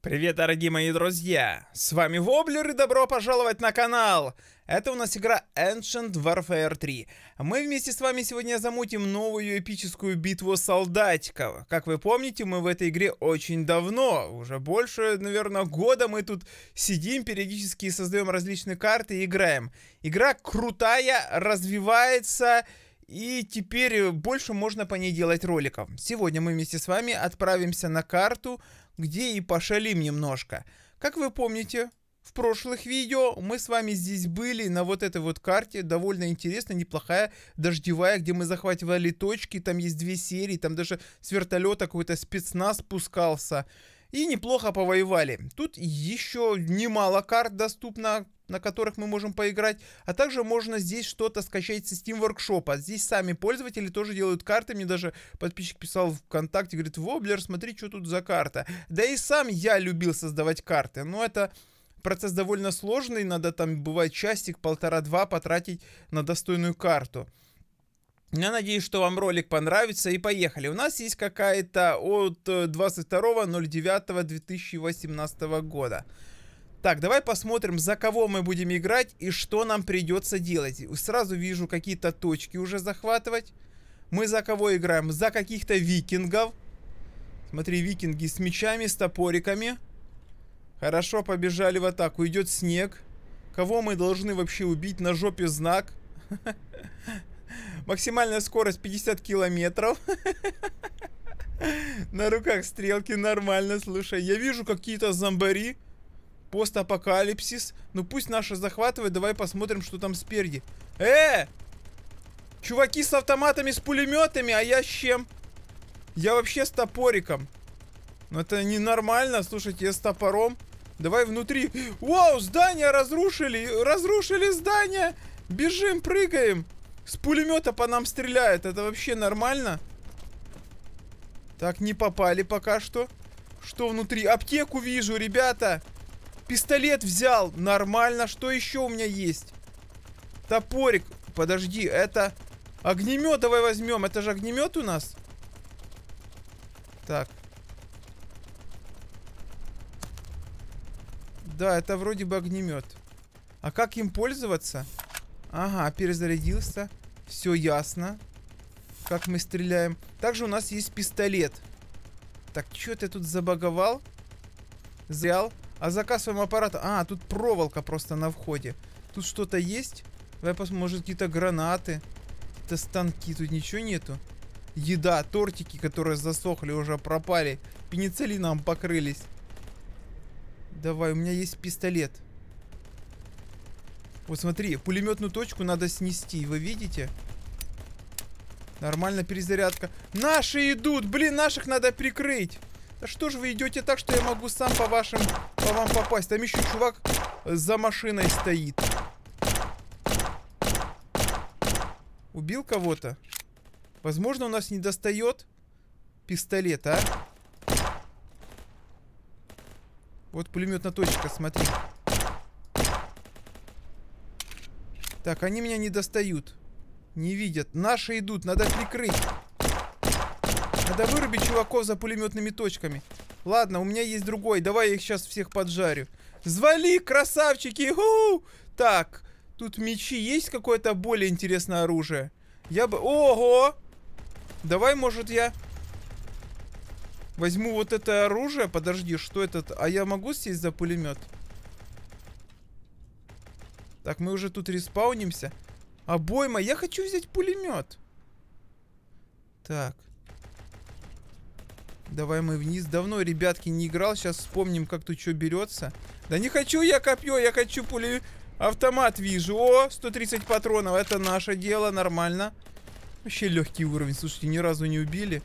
Привет, дорогие мои друзья! С вами Воблер и добро пожаловать на канал! Это у нас игра Ancient Warfare 3. Мы вместе с вами сегодня замутим новую эпическую битву солдатиков. Как вы помните, мы в этой игре очень давно, уже больше, наверное, года мы тут сидим, периодически создаем различные карты и играем. Игра крутая, развивается... И теперь больше можно по ней делать роликов. Сегодня мы вместе с вами отправимся на карту, где и пошалим немножко. Как вы помните, в прошлых видео мы с вами здесь были на вот этой вот карте, довольно интересная, неплохая, дождевая, где мы захватывали точки, там есть две серии, там даже с вертолета какой-то спецназ спускался. И неплохо повоевали. Тут еще немало карт доступно, на которых мы можем поиграть, а также можно здесь что-то скачать со Steam Workshop. Здесь сами пользователи тоже делают карты, мне даже подписчик писал ВКонтакте, говорит, Воблер, смотри, что тут за карта. Да и сам я любил создавать карты, но это процесс довольно сложный, надо там бывает часик, полтора-два потратить на достойную карту. Я надеюсь, что вам ролик понравится и поехали. У нас есть какая-то от 22.09.2018 э, года. Так, давай посмотрим, за кого мы будем играть и что нам придется делать. Сразу вижу какие-то точки уже захватывать. Мы за кого играем? За каких-то викингов. Смотри, викинги с мечами, с топориками. Хорошо, побежали в атаку. Идет снег. Кого мы должны вообще убить? На жопе знак. Максимальная скорость 50 километров. На руках стрелки нормально, слушай. Я вижу какие-то зомбари. Постапокалипсис. Ну пусть наша захватывает. Давай посмотрим, что там спереди. Э! Чуваки с автоматами, с пулеметами, а я с чем? Я вообще с топориком. Ну это ненормально, слушайте, я с топором. Давай внутри. Вау, здание разрушили! Разрушили здание! Бежим, прыгаем! С пулемета по нам стреляет. Это вообще нормально? Так, не попали пока что. Что внутри? Аптеку вижу, ребята! Ребята! Пистолет взял. Нормально. Что еще у меня есть? Топорик. Подожди, это... Огнемет давай возьмем. Это же огнемет у нас? Так. Да, это вроде бы огнемет. А как им пользоваться? Ага, перезарядился. Все ясно. Как мы стреляем. Также у нас есть пистолет. Так, что ты тут забаговал? Взял. А за кассовым аппаратом... А, тут проволока просто на входе. Тут что-то есть? Давай посмотрим, может какие-то гранаты. Это станки, тут ничего нету. Еда, тортики, которые засохли, уже пропали. Пенициллином покрылись. Давай, у меня есть пистолет. Вот смотри, пулеметную точку надо снести, вы видите? Нормально перезарядка. Наши идут! Блин, наших надо прикрыть! Да что же вы идете так, что я могу сам по вашим, по вам попасть? Там еще чувак за машиной стоит. Убил кого-то? Возможно, у нас не достает пистолет, а? Вот пулемет на точка, смотри. Так, они меня не достают. Не видят. Наши идут, надо прикрыть. Надо вырубить чуваков за пулеметными точками. Ладно, у меня есть другой. Давай я их сейчас всех поджарю. Звали, красавчики! У -у -у! Так, тут мечи есть какое-то более интересное оружие? Я бы... Ого! Давай, может, я... Возьму вот это оружие. Подожди, что это? А я могу сесть за пулемет? Так, мы уже тут респаунимся. Обойма. Я хочу взять пулемет. Так. Давай мы вниз. Давно, ребятки, не играл. Сейчас вспомним, как тут что берется. Да не хочу я копье, я хочу пули... Автомат вижу. О, 130 патронов. Это наше дело, нормально. Вообще легкий уровень. Слушайте, ни разу не убили.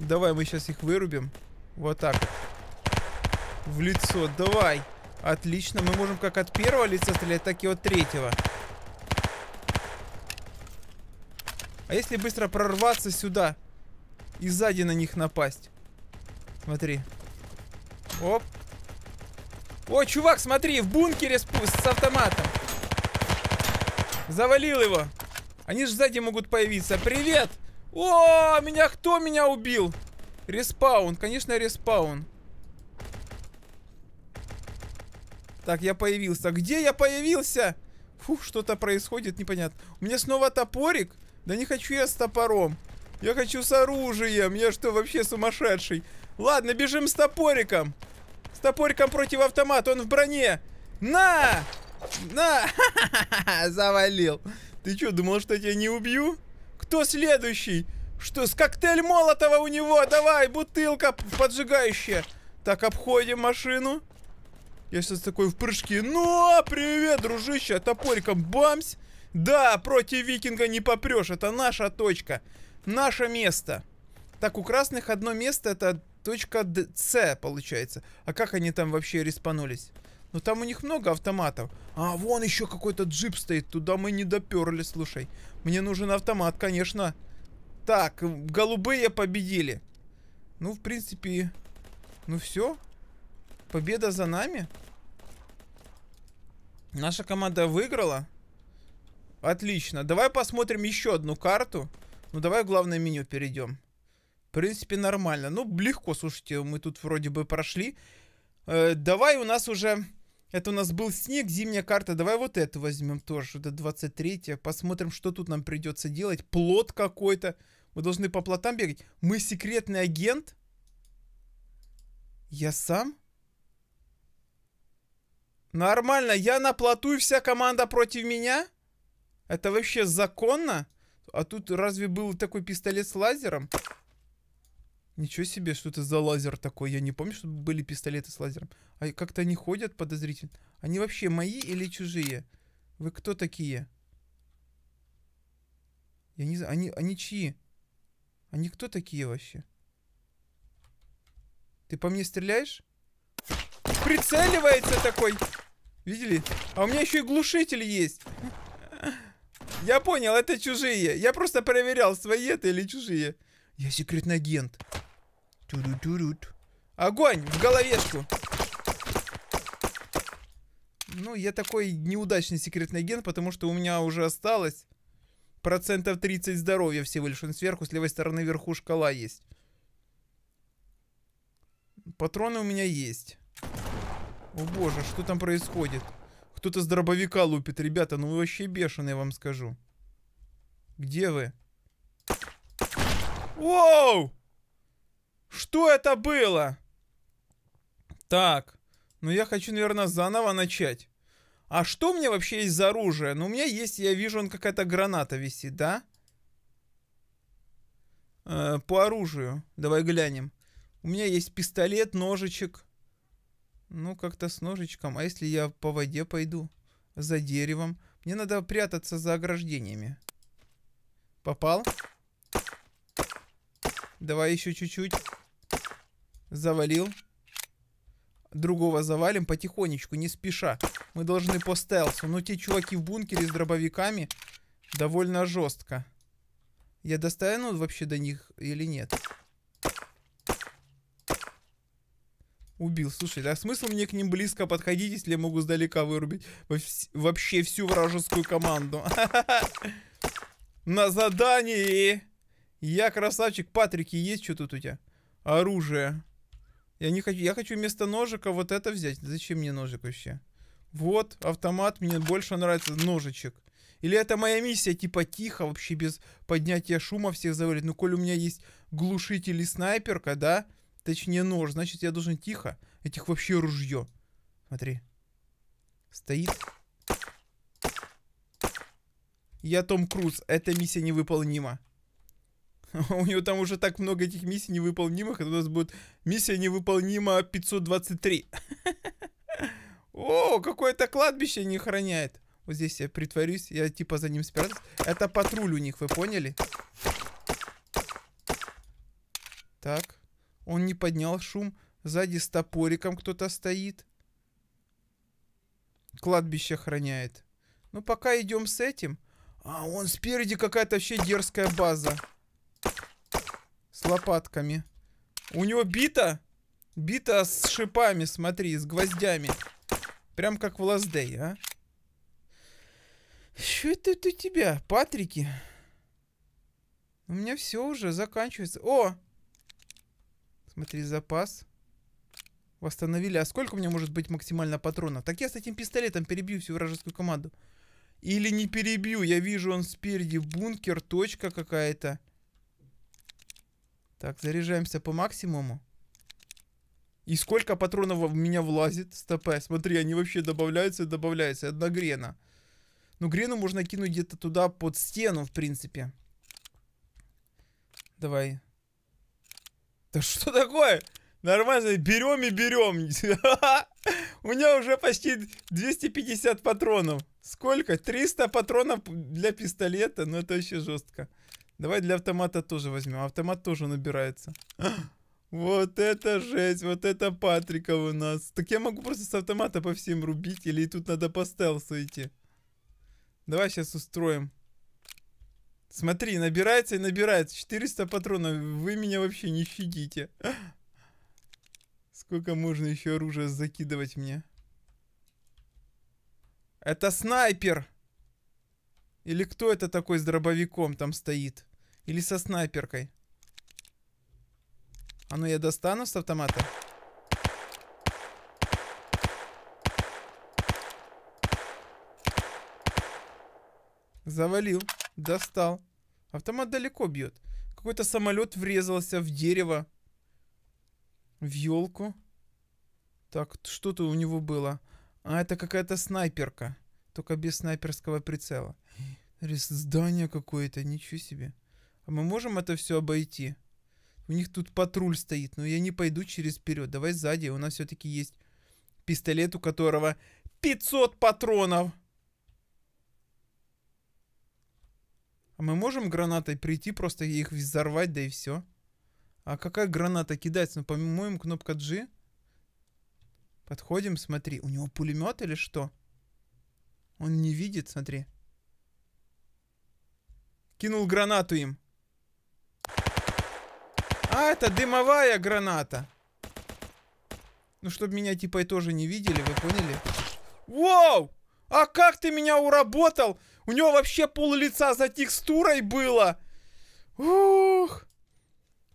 Давай мы сейчас их вырубим. Вот так. В лицо. Давай. Отлично. Мы можем как от первого лица стрелять, так и от третьего. А если быстро прорваться сюда и сзади на них напасть? Смотри. Оп. О, чувак, смотри, в бункере с, с автоматом. Завалил его. Они же сзади могут появиться. Привет! О, меня кто меня убил? Респаун, конечно, респаун. Так, я появился. Где я появился? Фух, что-то происходит, непонятно. У меня снова топорик. Да не хочу я с топором. Я хочу с оружием. Я что, вообще сумасшедший? Ладно, бежим с топориком. С топориком против автомата. Он в броне. На! На! Завалил. Ты что, думал, что я тебя не убью? Кто следующий? Что, с коктейль Молотова у него? Давай, бутылка поджигающая. Так, обходим машину. Я сейчас такой в прыжке. Ну, а, привет, дружище. Топориком бамсь. Да, против викинга не попрешь, это наша точка. Наше место. Так, у красных одно место, это точка С получается. А как они там вообще респанулись? Ну там у них много автоматов. А, вон еще какой-то джип стоит, туда мы не доперли, слушай. Мне нужен автомат, конечно. Так, голубые победили. Ну, в принципе, ну все. Победа за нами. Наша команда выиграла. Отлично. Давай посмотрим еще одну карту. Ну, давай в главное меню перейдем. В принципе, нормально. Ну, легко, слушайте, мы тут вроде бы прошли. Э, давай у нас уже... Это у нас был снег, зимняя карта. Давай вот эту возьмем тоже. Это 23-я. Посмотрим, что тут нам придется делать. Плод какой-то. Мы должны по плотам бегать. Мы секретный агент. Я сам? Нормально, я на плоту и вся команда против меня? Это вообще законно? А тут разве был такой пистолет с лазером? Ничего себе, что это за лазер такой. Я не помню, что были пистолеты с лазером. А как-то они ходят подозрительно. Они вообще мои или чужие? Вы кто такие? Я не знаю. Они, они чьи? Они кто такие вообще? Ты по мне стреляешь? Прицеливается такой. Видели? А у меня еще и глушитель есть. Я понял, это чужие. Я просто проверял, свои это или чужие. Я секретный агент. Ту-ду-ту-рут. Огонь в головешку. Ну, я такой неудачный секретный агент, потому что у меня уже осталось процентов 30 здоровья всего лишь. Он сверху, с левой стороны вверху шкала есть. Патроны у меня есть. О боже, что там происходит? Кто-то с дробовика лупит, ребята, ну вы вообще бешеные, я вам скажу. Где вы? Воу! Что это было? Так, ну я хочу, наверное, заново начать. А что у меня вообще есть за оружие? Ну у меня есть, я вижу, он какая-то граната висит, да? Э, по оружию, давай глянем. У меня есть пистолет, ножичек, ну, как-то с ножичком. А если я по воде пойду? За деревом? Мне надо прятаться за ограждениями. Попал? Давай еще чуть-чуть. Завалил. Другого завалим потихонечку, не спеша. Мы должны по стелсу. Но ну, те чуваки в бункере с дробовиками довольно жестко. Я достану вообще до них или нет? Убил. Слушай, да смысл мне к ним близко подходить, если я могу сдалека вырубить вообще всю вражескую команду? На задании! Я красавчик. Патрики, есть что тут у тебя? Оружие. Я не хочу... Я хочу вместо ножика вот это взять. Зачем мне ножик вообще? Вот, автомат. Мне больше нравится ножичек. Или это моя миссия, типа тихо, вообще без поднятия шума всех завалить. Ну, коль у меня есть глушитель и снайперка, да, Точнее нож, значит я должен тихо. Этих вообще ружье. Смотри. Стоит. Я Том Круз, эта миссия невыполнима. У него там уже так много этих миссий невыполнимых, это у нас будет миссия невыполнима 523. О, какое-то кладбище не охраняет. Вот здесь я притворюсь, я типа за ним спрятался. Это патруль у них, вы поняли? Так. Он не поднял шум. Сзади с топориком кто-то стоит. Кладбище охраняет. Ну, пока идем с этим. А, он спереди какая-то вообще дерзкая база. С лопатками. У него бита? Бита с шипами, смотри, с гвоздями. Прям как в Лаздей, а? Что это у тебя, Патрики? У меня все уже заканчивается. О, Смотри, запас. Восстановили. А сколько у меня может быть максимально патронов? Так я с этим пистолетом перебью всю вражескую команду. Или не перебью. Я вижу, он спереди бункер, точка какая-то. Так, заряжаемся по максимуму. И сколько патронов в меня влазит? Стопэ, смотри, они вообще добавляются и добавляются. Одна грена. Ну, грену можно кинуть где-то туда, под стену, в принципе. Давай. Да что такое? Нормально, берем и берем. У меня уже почти 250 патронов. Сколько? 300 патронов для пистолета. Ну это вообще жестко. Давай для автомата тоже возьмем. Автомат тоже набирается. Вот это жесть, вот это Патриков у нас. Так я могу просто с автомата по всем рубить, или тут надо по стелсу идти. Давай сейчас устроим. Смотри, набирается и набирается. 400 патронов. Вы меня вообще не щадите. Сколько можно еще оружия закидывать мне? Это снайпер! Или кто это такой с дробовиком там стоит? Или со снайперкой? А ну я достану с автомата. Завалил. Достал. Автомат далеко бьет. Какой-то самолет врезался в дерево. В елку. Так, что-то у него было. А это какая-то снайперка. Только без снайперского прицела. Здание какое-то, ничего себе. А мы можем это все обойти? У них тут патруль стоит, но я не пойду через вперед. Давай сзади, у нас все-таки есть пистолет, у которого 500 патронов. А мы можем гранатой прийти, просто их взорвать, да и все. А какая граната кидается? Ну, по-моему, кнопка G. Подходим, смотри. У него пулемет или что? Он не видит, смотри. Кинул гранату им. А, это дымовая граната. Ну, чтобы меня типа и тоже не видели, вы поняли? Воу! А как ты меня уработал? У него вообще пол лица за текстурой было. Ух.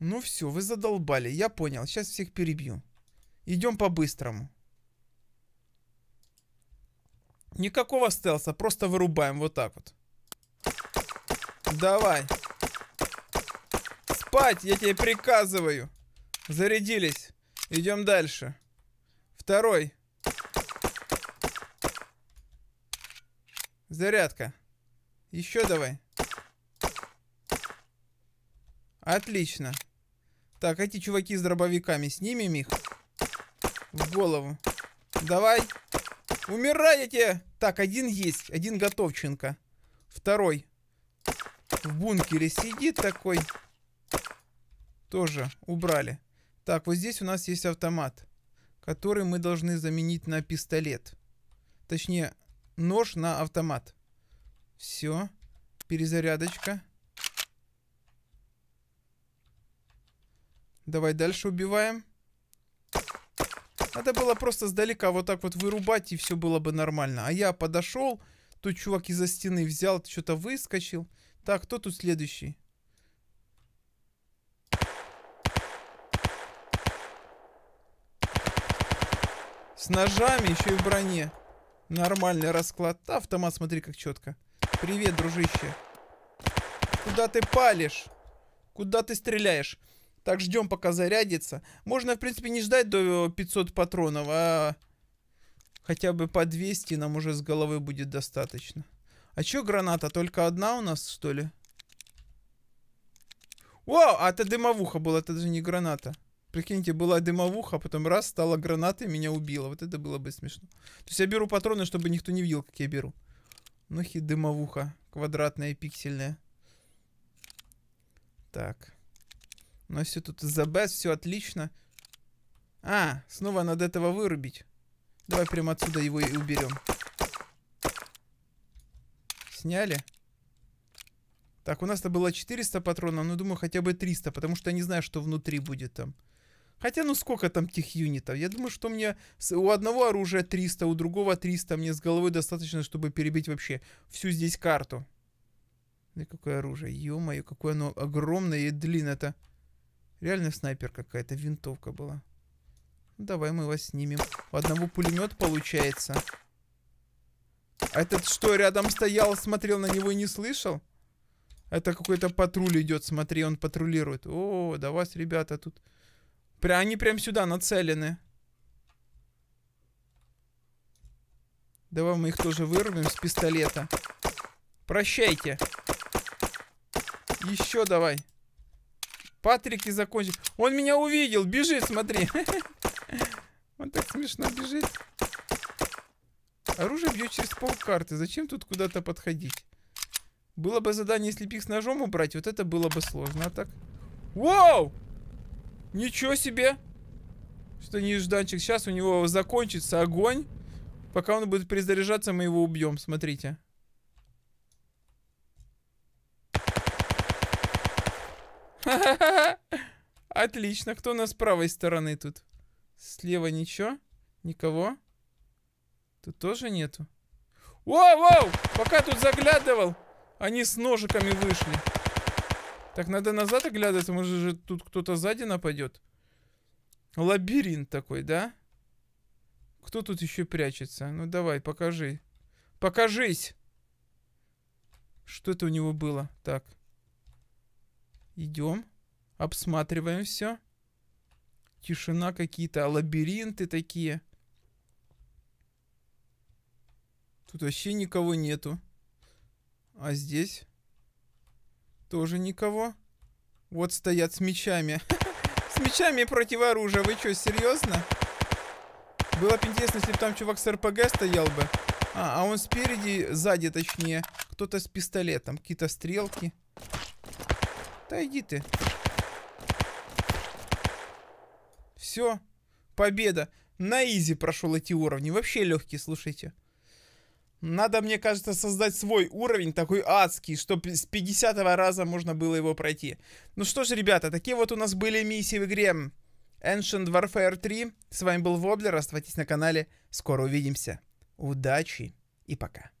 Ну все, вы задолбали. Я понял. Сейчас всех перебью. Идем по-быстрому. Никакого стелса, просто вырубаем вот так вот. Давай. Спать, я тебе приказываю. Зарядились. Идем дальше. Второй. Зарядка. Еще давай. Отлично. Так, эти чуваки с дробовиками, снимем их. В голову. Давай. Умирайте! Так, один есть, один Готовченко. Второй. В бункере сидит такой. Тоже убрали. Так, вот здесь у нас есть автомат, который мы должны заменить на пистолет. Точнее, Нож на автомат. Все. Перезарядочка. Давай дальше убиваем. Надо было просто сдалека вот так вот вырубать, и все было бы нормально. А я подошел, тут чувак из-за стены взял, что-то выскочил. Так, кто тут следующий? С ножами, еще и в броне. Нормальный расклад. Да, автомат, смотри, как четко. Привет, дружище. Куда ты палишь? Куда ты стреляешь? Так, ждем, пока зарядится. Можно, в принципе, не ждать до 500 патронов, а... Хотя бы по 200 нам уже с головы будет достаточно. А чё граната? Только одна у нас, что ли? О, а это дымовуха была, это даже не граната. Прикиньте, была дымовуха, а потом раз, стала граната и меня убила. Вот это было бы смешно. То есть я беру патроны, чтобы никто не видел, как я беру. Ну хи дымовуха. Квадратная, пиксельная. Так. Ну все тут за все отлично. А, снова надо этого вырубить. Давай прямо отсюда его и уберем. Сняли. Так, у нас-то было 400 патронов, но ну, думаю хотя бы 300, потому что я не знаю, что внутри будет там. Хотя, ну сколько там тех юнитов? Я думаю, что мне у одного оружия 300, у другого 300. Мне с головой достаточно, чтобы перебить вообще всю здесь карту. Да какое оружие. Ё-моё, какое оно огромное и длинное. Это реально снайпер какая-то, винтовка была. Ну, давай мы его снимем. У одного пулемет получается. А этот что, рядом стоял, смотрел на него и не слышал? Это какой-то патруль идет, смотри, он патрулирует. О, да вас, ребята, тут Прям они прям сюда нацелены. Давай мы их тоже вырубим с пистолета. Прощайте. Еще давай. Патрик и закончил. Он меня увидел. Бежит, смотри. Он так смешно бежит. Оружие бьет через пол карты. Зачем тут куда-то подходить? Было бы задание слепих с ножом убрать, вот это было бы сложно. А так... Вау! Ничего себе! Что нежданчик. Сейчас у него закончится огонь. Пока он будет перезаряжаться, мы его убьем. Смотрите. Отлично. Кто у нас с правой стороны тут? Слева ничего? Никого? Тут тоже нету. Воу, воу! Пока тут заглядывал, они с ножиками вышли. Так надо назад оглядываться, может же тут кто-то сзади нападет. Лабиринт такой, да? Кто тут еще прячется? Ну давай, покажи. Покажись! Что это у него было? Так. Идем. Обсматриваем все. Тишина какие-то, лабиринты такие. Тут вообще никого нету. А здесь? Тоже никого? Вот стоят с мечами. С мечами против оружия. Вы что, серьезно? Было бы интересно, если бы там чувак с РПГ стоял бы. А, а он спереди, сзади точнее. Кто-то с пистолетом. Какие-то стрелки. Да иди ты. Все. Победа. На изи прошел эти уровни. Вообще легкие, слушайте. Надо, мне кажется, создать свой уровень, такой адский, чтобы с 50 раза можно было его пройти. Ну что ж, ребята, такие вот у нас были миссии в игре Ancient Warfare 3. С вами был Воблер, оставайтесь на канале, скоро увидимся. Удачи и пока.